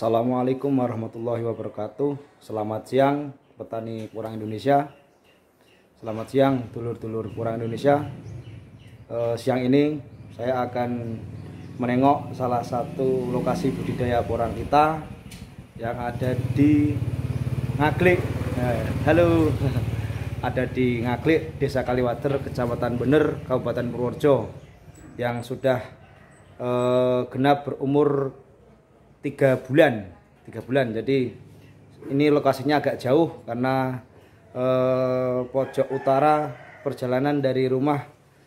Assalamualaikum warahmatullahi wabarakatuh. Selamat siang petani kurang Indonesia. Selamat siang dulur-dulur kurang Indonesia. Eh, siang ini saya akan menengok salah satu lokasi budidaya porang kita yang ada di Ngaklik. Eh, halo. Ada di Ngaklik, Desa Kaliwater, Kecamatan Bener, Kabupaten Purworejo yang sudah eh, genap berumur tiga bulan tiga bulan jadi ini lokasinya agak jauh karena eh, pojok utara perjalanan dari rumah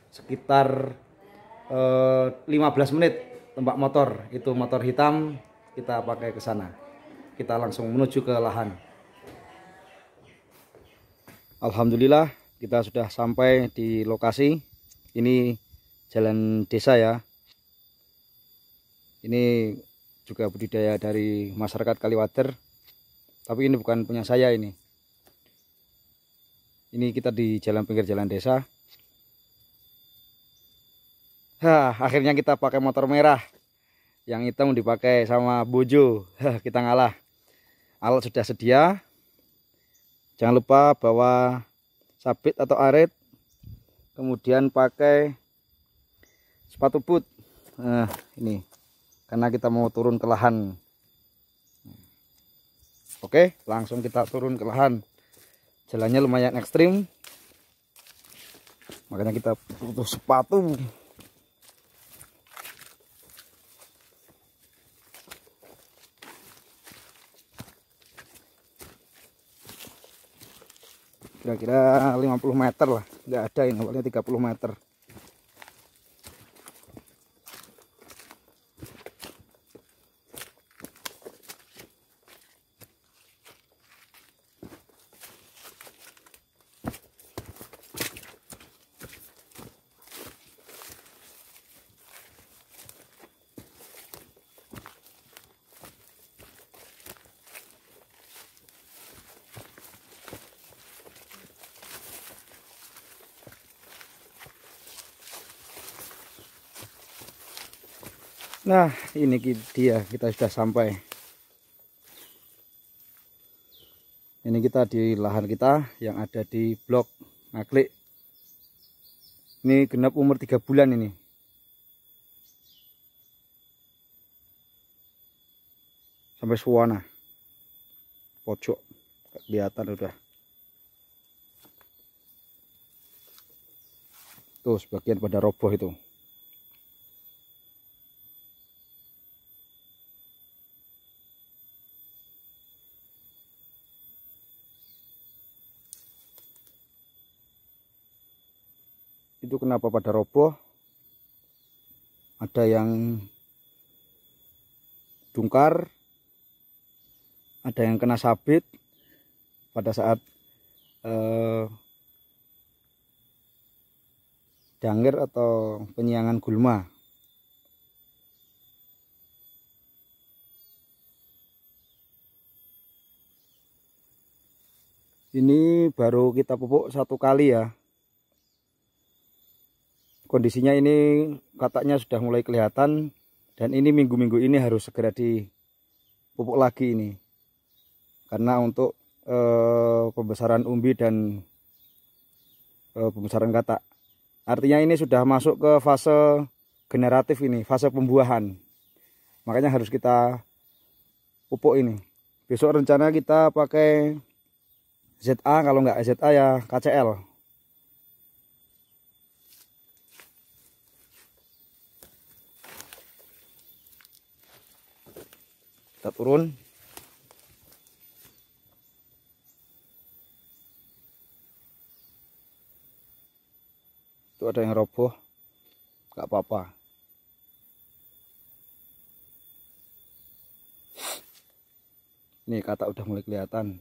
sekitar eh, 15 menit tempat motor itu motor hitam kita pakai ke sana kita langsung menuju ke lahan Alhamdulillah kita sudah sampai di lokasi ini jalan desa ya ini juga budidaya dari masyarakat Kaliwater tapi ini bukan punya saya ini ini kita di jalan pinggir jalan desa Hah, akhirnya kita pakai motor merah yang hitam dipakai sama bojo Hah, kita ngalah alat sudah sedia jangan lupa bawa sabit atau arit kemudian pakai sepatu boot nah, ini karena kita mau turun ke lahan oke langsung kita turun ke lahan jalannya lumayan ekstrim makanya kita butuh sepatu kira-kira 50 meter lah nggak ada ini awalnya 30 meter Nah, ini dia kita sudah sampai. Ini kita di lahan kita yang ada di blok Naklik. Ini genap umur 3 bulan ini. Sampai suwana. Pojok kelihatan udah. Tuh sebagian pada roboh itu. itu kenapa pada roboh ada yang dungkar ada yang kena sabit pada saat eh, atau penyiangan gulma ini baru kita pupuk satu kali ya kondisinya ini kataknya sudah mulai kelihatan dan ini minggu-minggu ini harus segera dipupuk lagi ini karena untuk e, pembesaran umbi dan e, pembesaran katak artinya ini sudah masuk ke fase generatif ini fase pembuahan makanya harus kita pupuk ini besok rencana kita pakai ZA kalau nggak ZA ya KCL kita turun itu ada yang roboh nggak apa-apa ini kata udah mulai kelihatan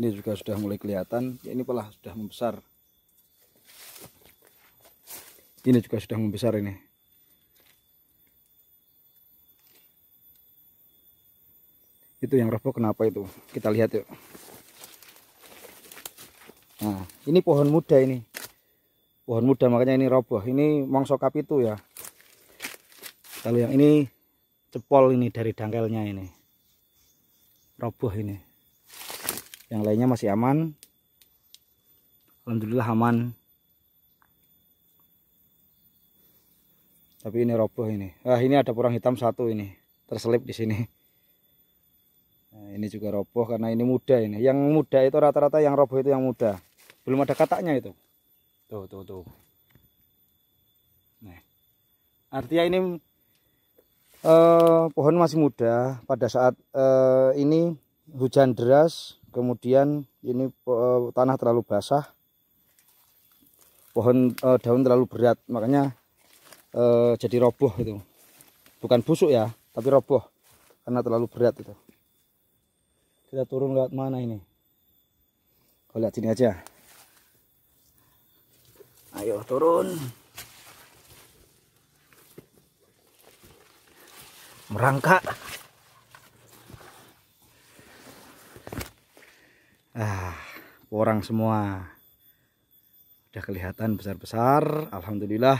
ini juga sudah mulai kelihatan ya, ini pula sudah membesar ini juga sudah membesar ini itu yang roboh kenapa itu kita lihat yuk nah ini pohon muda ini pohon muda makanya ini roboh ini mongso kapitu ya kalau yang ini cepol ini dari dangkelnya ini roboh ini yang lainnya masih aman Alhamdulillah aman tapi ini roboh ini ah ini ada purang hitam satu ini terselip di sini nah, ini juga roboh karena ini muda ini yang muda itu rata-rata yang roboh itu yang muda belum ada kataknya itu tuh tuh tuh nah artinya ini eh, pohon masih muda pada saat eh, ini hujan deras kemudian ini uh, tanah terlalu basah pohon uh, daun terlalu berat makanya uh, jadi roboh itu bukan busuk ya tapi roboh karena terlalu berat itu kita turun lewat mana ini kalau lihat sini aja ayo turun merangkak orang semua udah kelihatan besar-besar Alhamdulillah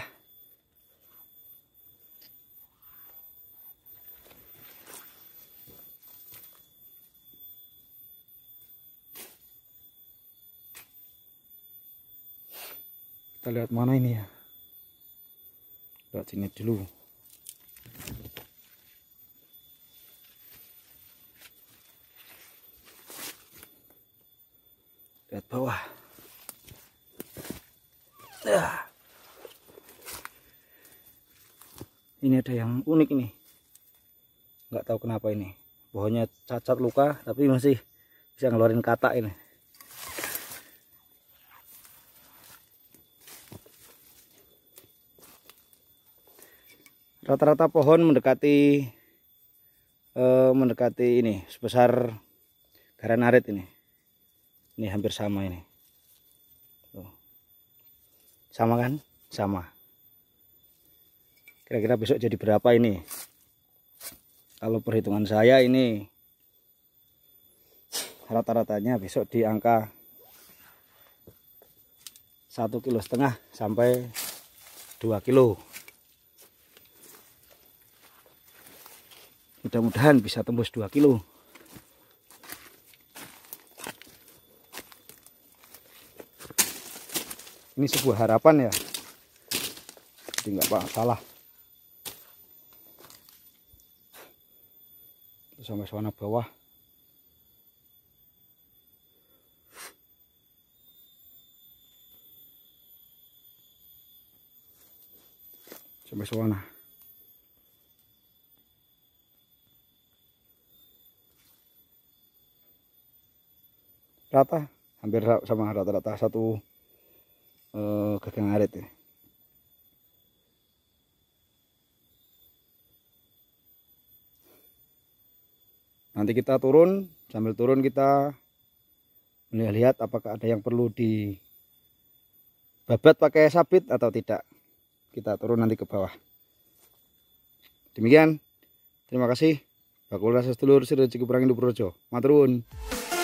kita lihat mana ini ya lihat sini dulu nggak tahu kenapa ini pohonnya cacat luka tapi masih bisa ngeluarin kata ini rata-rata pohon mendekati eh, mendekati ini sebesar garan arit ini ini hampir sama ini sama kan sama kira-kira besok jadi berapa ini kalau perhitungan saya ini rata-ratanya besok di angka satu kilo setengah sampai 2 kilo mudah-mudahan bisa tembus 2 kilo ini sebuah harapan ya jadi nggak salah sampai sana bawah sampai sana rata hampir sama rata-rata satu uh, gagang arit ya Nanti kita turun, sambil turun kita melihat apakah ada yang perlu di babat pakai sabit atau tidak. Kita turun nanti ke bawah. Demikian. Terima kasih. Bakul rasa sedulur Sirda Cikuprang Induk Maturun.